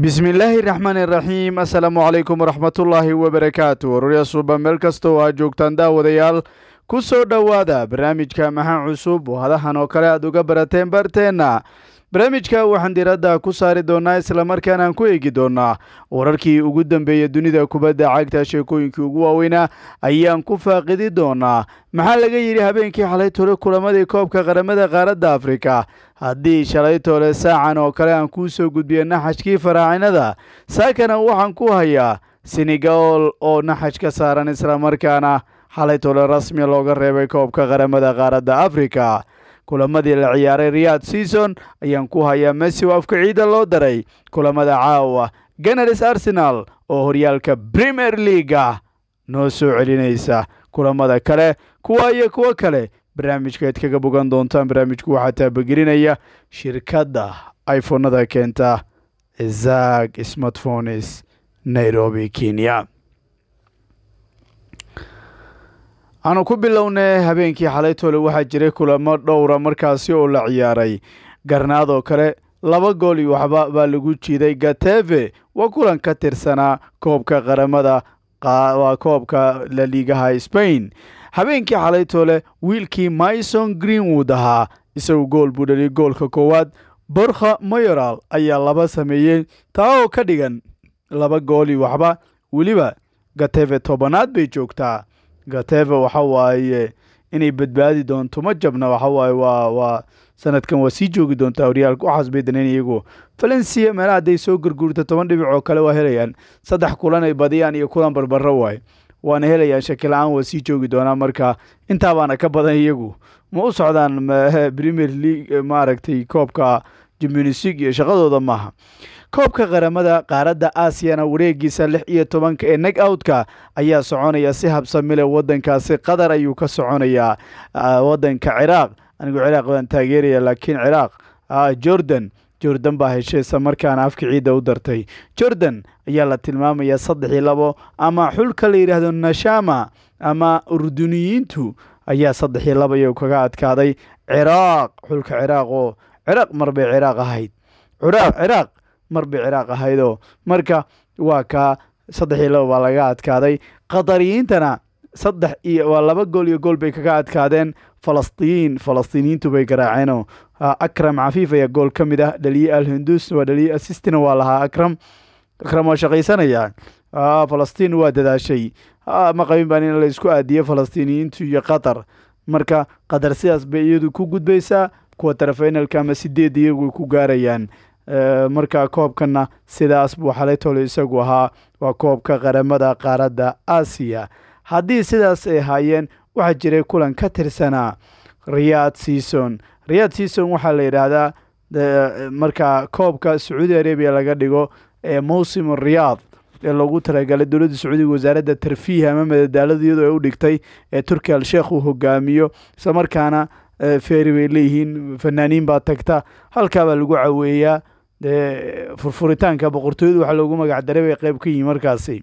bismillaahi raxmaani raxiim assalaamu calaykum waraxmatullaahi wabarakaatu warurya suuba meel kastoo aad joogtaan daawadayaal ku soo dhowaada barnaamijka maxaa cusub oo hadahan oo kale aad uga barateen barteenna barnaamijka waxaan diiradda ku saari doonaa islamarkaana aan ku eegi doonaa wararkii ugu dambeeya dunida kubadda cagta sheekooyinkii ugu waaweynaa ayaan ku faaqidi doonaa maxaa laga yidhi habeenkii xalay tole kulamadii koobka qaramada qaaradda afrika haddii shalay tole saacan oo kale aan kuu soo gudbiyo naxajkii faraacinada saakana waxaan ku hayaa senegal oo naxaj ka saaran islamarkaana xalay tole rasmi looga reebay koobka qaramada qaaradda afrika kulamadii la ciyaaray riyaad season ayaan ku hayaa messi oo afka ciidda loo daray kulamada caawa ganars arsenal oo horyaalka premier leaga ah. noo soo celinaysa kulamada kale kuwa iyo kuwo kale barnaamijka aad kaga bogan doontaan barnaamijku waxaa taabagelinaya shirkadda iphonada keenta izaak smartphones nairobi kenya aanu ku bilownay habeenkii xalaytoole waxaa jiray kulamo dhowra markaasi oo la ciyaaray garnaad kale laba gooli waxba baa lagu jiiday gateve waa kulan ka tirsanaa koobka qaramada waa koobka laliigaha sbain habeenkii xalaytoole wiilkii myson greenwood ahaa isagu gool buu dhaliy goolka koowaad borkha mayoral ayaa laba sameeyey taa oo ka dhigan laba gooli waxba weliba gateve tobanaad bay joogtaa gateva waxa waaye inay badbaadi doonto ma jabna waxa waaye waa waa sanadkan waa sii joogi doontaa horyaalka waxaas bay daneen iyagu valencia meelaha hadday soo gurguurto toban dhibic oo kale waa helayaan saddex kulan ay badiyaan iyo kulan barbarro waaye waana helayaan shakila-aan waa sii joogi doonaa marka intaabaana ka badan iyagu ma u socdaan eh, premier league eh, maaragtay koobka jumionisig iyo shaqadooda maaha koobka qaramada qaaradda aasiyana wareegiisa lix iyo tobanka ee neg outka ayaa soconaya si habsamile wadankaasi qatar ayuu ka soconayaa wadanka ciraaq anigu ciraaq baan taageeraya laakiin ciraaq jordan jordan baa heshiisa markaana afka ciidda u dartay jordan ayaa la tilmaamayaa saddex iyo labo ama xulka la yidhaahdo nashama ama urduniyiintu ayaa saddex iyo laba iyagu kaga adkaaday ciraaq xulka ciraaq oo ciraaq mar bay ciraaq ahayd ciraaq marba ciraaq ahaydo marka waa kaa saddex iyo laba baa laga adkaaday qatariyiintana saddex iyo waa laba gool iyo gool bay kaga adkaadeen falastiin falastiiniyiintu bay garaaceenoo akram cafiif ayaa gool ka mid ah dhaliye alhundus waa dhaliye assistina waa lahaa akram akram waa shaqaysanaya falastiin waa dadaashay ma qabin baan in la isku falastiiniyiintu iyo qatar marka qatar sidaas bay iyadu ku gudbaysaa kuwa tarafaynalka ama sideed iyagu ku gaarayaan markaa koobkana sidaas buu xalaytole isagu ahaa waa koobka qaramada qaaradda aasiya haddii sidaas ay ahaayeen waxaa jiray kulan ka tirsanaa riyaad season riyaad season waxaa la yidhaahdaa markaa koobka sacuudi arabiya laga dhigo ee mawsimu riyaad ee loogu talagalay dowladda sacuudiga wasaaradda tarfiih ama madadaalada iyadoo ay u dhigtay ee turki al-sheekh uu hogaamiyo isla markaana feeri bay leeyihiin fanaaniin baa tagta halkaa baa lagu caweeyaa dee furfuritaanka boqortooyadu waxaa loogu magac daray bay qayb ka yihiin markaasi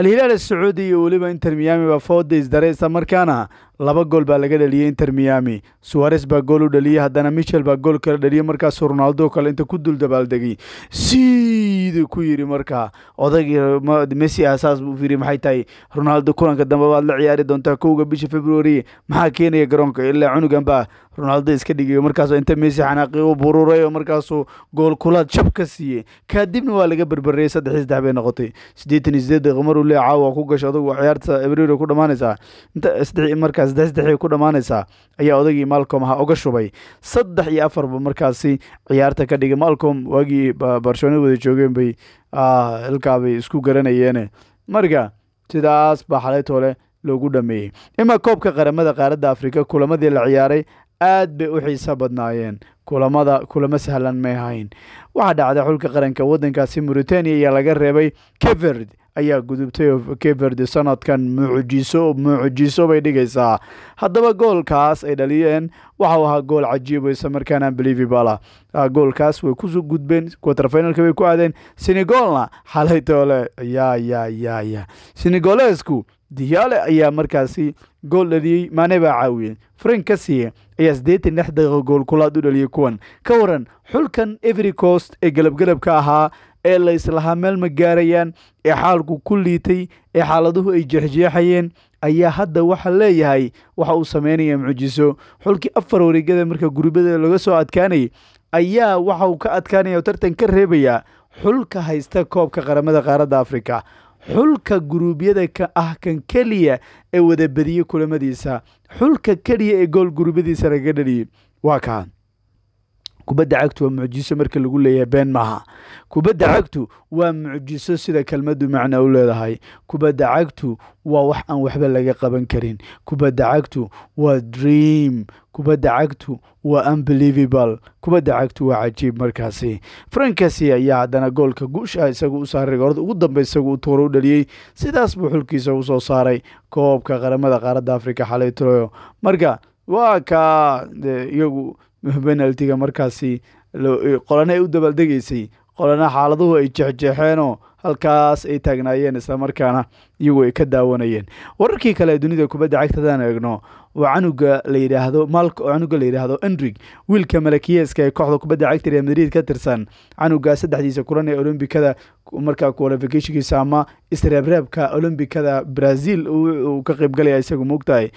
alhilaal sacuudi iyo weliba inter miyami baa fooda isdaraysa markaana laba gool baa laga dhaliyey inter miami suwares baa gool u dhaliyey haddana michel baa gool kala dhaliyey markaas ronaldo kale inta ku dul dabaaldegay siduu ku yidhi markaa odaygii messi buu fiiri maxay tahay ronaldo kulanka dambe baad la ciyaari doontaa kowga bisha februari maxaa keenaya garoonka ilaa cunugan ronaldo iska dhigayo markaasoo inta messi xanaaqi u bururay oo markaasuu gool kulaad jab ka siiyey kadibna waa laga berbereyey saddex saddex bay noqotay siddeetan iyo siddeed maruu lee caawa ku gashay adugu ciyaarta ebriiro ku dhammaanaysaa inta saddex markaas daxdaxay ku dhammaanaysaa ayaa odaygii malcom ahaa oga shubay saddex iyo afarba markaasi ciyaarta ka dhigay malcom waagii barcelona wada joogeen bay ah, halkaabay isku garanayeene marka sidaas baa xalaytoole loogu dhameeyey ima koobka qaramada qaaradda afrika kulamadii la ciyaaray aad bay u xiiso badnaayeen kulamada kulamo sahlan may ahayn waxaa dhacday xulka qaranka waddankaasi mauritania ayaa laga reebay keverd ayaa gudubtay oo keverde sanadkan mucjiso mucjiso bay dhigaysaa haddaba goolkaas ay dhaliyeen waxau ahaa gool cajiib islamarkaana belivibala ah, goolkaas way ku gudbeen quaterfinalka bay ku aadeen senegolna xalay toole ya ya ya ya diyaale ayaa markaasi gool dhaliyey maane baa caawiyey frank kasiye ayaa siddeetan lix daqiiqo gool kulaad u dhaliyey kuwan ka waran xulkan every cost ee galabgalabka ahaa ee la islahaa meel ma gaarayaan ee xaalku ku liitay ee xaaladuhu ay jeexjeexayeen ayaa hadda waxa leeyahay waxa uu sameynaya mucjiso xulkii afar wareegada marka gurbada laga soo adkaanayay ayaa waxa uu ka adkaanaya tartan ka reebayaa xulka haysta koobka qaramada qaaradda afrika xulka guruubyada ka ah kan keliya ee wadabadiye kulamadiisa xulka keliya ee gool guruubyadiisa laga dhaliyey waa kaa kubadda cagtu waa mucjiso marka lagu leeyahay been maaha kubadda cagtu waa mucjiso sida kelmaddu macnaa u leedahay kubadda cagtu waa wax aan waxba laga qaban karin kubadda cagtu waa dream kubadda cagtu waa unbelievable kubadda cagtu waa cajiib markaasi farankaasi ayaa haddana goolka guusha isagu u saaray goorda ugu dambey isagu u tuuro u dhaliyey sidaas buu xulkiisa u soo saaray koobka qaramada qaaradda africa xalay turayo marka waa kaa iyagu benaltiga markaasi eh, qolana ay u dabaaldegaysay qolana xaaladuhu ay jeexjeexeenoo halkaas ay taagnaayeen islamarkaana iyagu ay ka daawanayeen wararkii kale dunida kubadda cagtadaan eegno oo canuga la yidhaahdo malk canuga la yidhaahdo endrig wiilka malakiyeeska ee kooxda kubadda cagta real madrid ka tirsan canuga saddexdiisa kulan ee olombikada markaa qualificationkiisa ama isreebreebka olombikada brazil uu ka qeybgalaya isagu moogtahay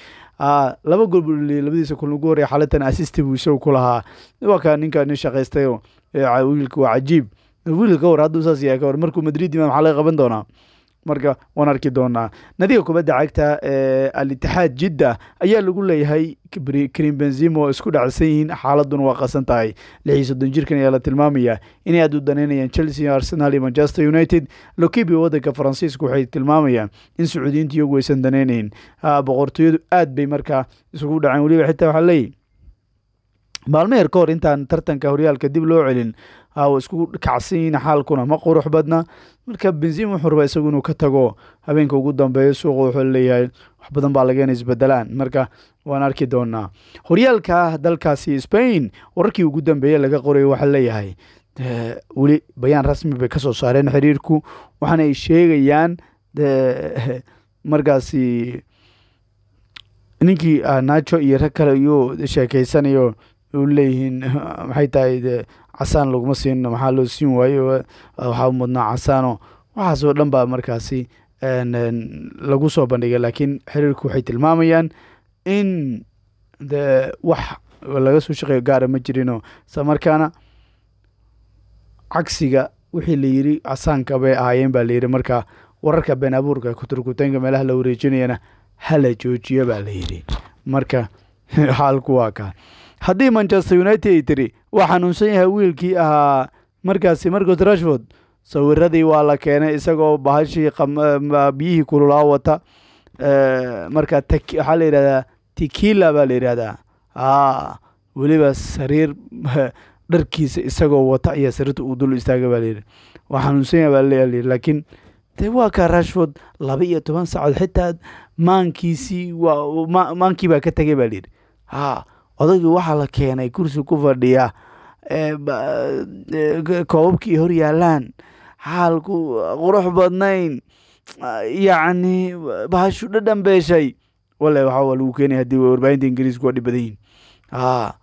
ah, laba gool labadiisa kulan ugu horreya xalatan assistive isagu ku lahaa waa kaa ninka nin shaqaystay wiilka waa cajiib wiilka ka war hadduu saas yahay ka war markuu madrid yimad maxaa laga qaban doonaa marka waan arki doonaa nadiga kubadda cagta ee eh, al jidda ayaa lagu leeyahay karim benzima isku dhacsan yihiin xaaladuna waa qasan tahay lixiyo soddon jirkan ayaa la tilmaamayaa inay aad u danaynayaan chelsea arsenal iyo manchester united lokibi waddanka faransiisku waxay tilmaamayaan in sacuudiyiinta iyagu aysan danaynayn boqortooyadu aad bay markaa isugu dhaceen weliba xitaa waxaa leeyihi maalmeher ka hor intaan tartanka horyaalka dib loo celin isku kacsan xaalkuna ma qurux badna marka benzin wuxuu rabaa isagu inuu ka tago habeenka ugu dambeeya suuqa wuxuu leeyahay wax badan baa laga isbedelaan marka waan arki doonaa horyaalka dalkaasi spain wararkii ugu dambeeye laga qoray waxaa leeyahay eh, weli bayaan rasmi bay kasoo saareen xiriirku waxaana ay sheegayaan eh, markaasi ninkii ah, naco iyo rag kale iyuu sheekeysanayo leeyihiin maxay tahay casaan laguma siin maxaa loo siin waayo eh, waxaa u mudnaa casaano waxaas oo dhan baa markaasi lagu soo bandhigay laakiin xiriirku waxay tilmaamayaan in de wax laga soo shaqeeyo gaara ma jirino isla markaana cagsiga wixii la yiri casaanka bay ahaayeen baa layidhi markaa wararka been abuurka kuturkuteenka meelaha la wareejinayana hala joojiya baa la yidhi marka xaalku waa kaa haddii manchester united ay tiri waa xanuunsan yahay wiilkii ahaa markaasi marcos rashford sawiradii waa la keenay isagoo bahashii eh, ah, biyihii kululaa wata eh, marka waxaa la yidhahdaa tikila baa la yidhahdaa ah, weliba sariir dharkiisa isagoo wata ayaa sariirta uu dul istaaga baa layidhi waa xanuunsan yahay baa layidhi laakiin de waa kaa rashford laba iyo toban saacood xitaa maankiisii waa maankii baa ka tegay baa layidhi haa ah, odagii waxaa la keenay kursi ku fadhiya eh, eh, koobabkii hor yaalaan xaalku qurux badnayn yacni bahashu dhadhan beeshay wallahi waxaa waa lagu keenay haddii warbaahinta ingiriisku waa dhib badan yihin a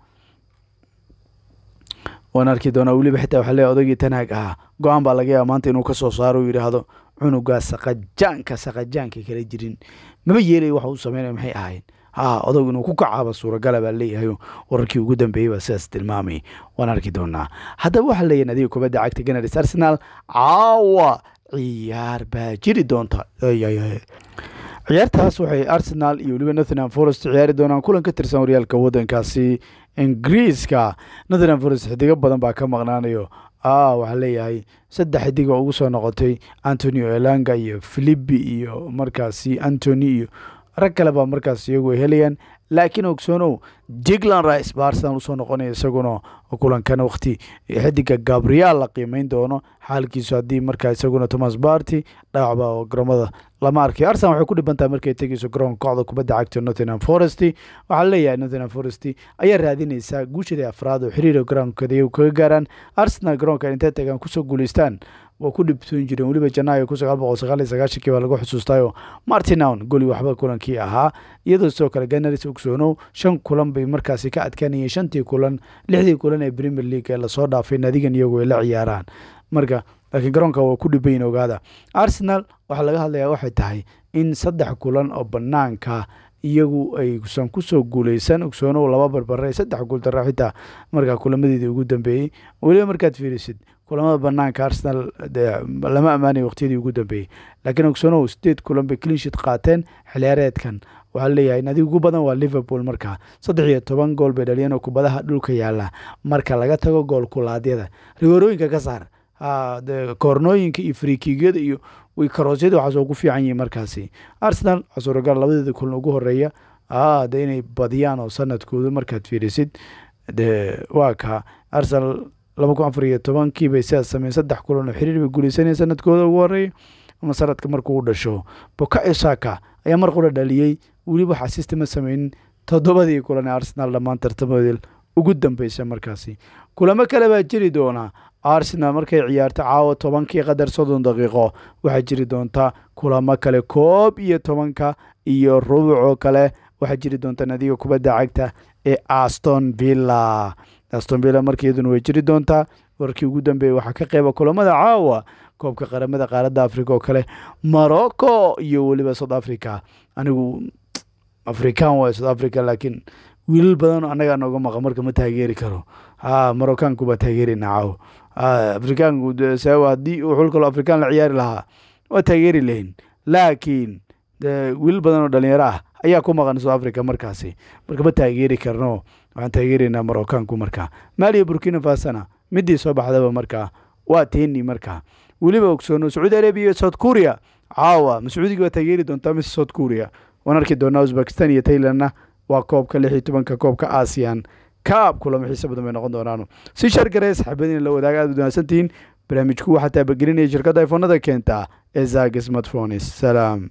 waan arki doonaa weliba xitaa waxaa leeya odaygii tanaag ahaa go-aan baa laga yaaba maanta inuu ka soo saaro u yidhaahdo cunugaa saqajaanka saqajaanka kala jirin maba yeelay waxa uu sameynaya maxay ahaayeen ha odag inuu ku kacaaba suuragala baa leeyahay wararkii ugu dambeeyey baa sidaas tilmaamay waan arki doonaa haddaba waxaa leeyahin adiga kubadda cagta ganars arsenal caawa ciyaar baa jiri doonta ciyaartaas waxay arsenal iyo weliba nothingham forest ciyaari doonaan kulan ka tirsan horyaalka waddankaasi ingiriiska nothingham forest xidigo badan baa ka maqnaanayo waxaa leeyahay saddex xidig ugu soo noqotay antonio elanga iyo filipi iyo markaasi antony iyo rag kale baa markaas iyagu helayaan laakiin ogsoonow jigland rice ba arsenal usoo noqonaya isaguna kulankan wakhti xidiga gabriel la qiimeyn doono xaalkiisu haddii markaa isaguna thomas barty dhaawacba oo garoomada lama arkay arsenal waxay ku dhibantahay markay tegeyso garoon kooxda kubadda cagta nottingham forest waxaa laleeyahay nottingham forest ayaa raadinaysaa guushaday afraad oo xiriir garoonkeeda iyagu kaga gaaraan arsenal garoonkan intay tagaan kusoo guuleystaan waa ku dhibtoon jireen weliba janaayo kun baa lagu xusuustaayo martinown goli waxba kulankii ahaa iyadoo sidoo kale ganars ogsoono shan kulan bay markaasi ka adkaanayeen shantii kulan lixdii kulan ee premier leagu ee lasoo dhaafay naadigan iyagu ay la ciyaaraan marka laakiin garoonka waa ku dhibayn ogaada arsenal waxaa laga hadlayaa waxay tahay in saddex kulan oo banaanka iyagu aysan kusoo guuleysan ogsoonow laba barbare saddex guuldara xitaa markaa kulamadeedii ugu dambeeyey weliba markaad fiirisid kulamada banaanka arsenal lama ammaanay waqtiyadii ugu dambeeyey laakiin ogsoono sideed kulanba bay cleanshit qaateen xilciyaareedkan waxaa laleeyahay nadiig ugu badan waa liverpool markaa saddex iyo toban gool bay dhaliyeen oo kubadaha dhulka yaalla marka laga tago gool kulaadyada rigoorooyinka ka saar koornooyinka iyo frikiigyada iyo way karoosyada waxaas ugu fiican yihiin markaasi arsenal waxaa suuragal labadeeda kulan ugu horeeya ah, de inay badiyaan oo sanadkooda markaad fiirisid de waa kaa arsenal laba kun afar iyo tobankiibay sidaas sameyn saddex kulan oo xiriir bay guulaysanaya sanadkooda ugu horeeya ama sanadka markuu u dhasho bukayo saka ayaa mar qura dhaliyey weliba waxaa sistema sameynin toddobadii kulan ee arsenal dhammaan tartamadeel ugu dambeysa markaasi kulamo kale baa jiri doona arsenal markay ciyaarto caawa tobankii qadar soddon daqiiqo waxaa jiri doonta kulamo kale koob iyo tobanka iyo rubuc oo kale waxaa jiri doonta nadiga kubadda cagta ee aston villa aston villa markeeduna way jiri doontaa warkii ugu dambeeyey waxaa ka qeyba kulamada caawa koobka qaramada qaaradda africa oo kale marocco iyo weliba south africa anigu african waay south africa laakiin wiilal badanoo annagaa nooga maqan marka ma taageeri karo marokaanku baa taageerina caw afrikaanku haddii uu xul afrikaan la ciyaari lahaa waa taageeri lahayn laakiin wiilal badan oo dhalinyaro ah ayaa ku maqan south africa markaasi marka ma taageeri karno waxaan taageeraynaa marokaanku markaa maaliya burkina fasana midii soo baxdaba markaa waa tiini markaa weliba ogsoono sacuudi arabiya iyo south korea caawa ma sacuudiga waa taageeri doontaa mise south korea waan arki doonaa uzbakistan iyo thailandna waa koobka lix iyo tobanka koobka aasiyan kaab kulamo xiise badan bay noqon doonaan si shargareys xabadin la wadaaga aad ud barnaamijku waxaa taabagelinaya shirkadda ifoonada keenta ee zagis madfonis salaam